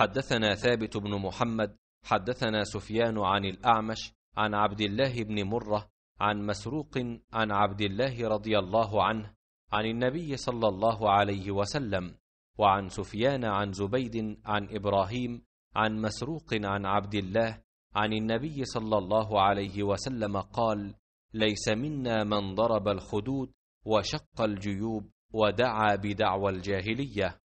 حدثنا ثابت بن محمد حدثنا سفيان عن الاعمش عن عبد الله بن مره عن مسروق عن عبد الله رضي الله عنه عن النبي صلى الله عليه وسلم وعن سفيان عن زبيد عن ابراهيم عن مسروق عن عبد الله عن النبي صلى الله عليه وسلم قال ليس منا من ضرب الخدود وشق الجيوب ودعا بدعوى الجاهليه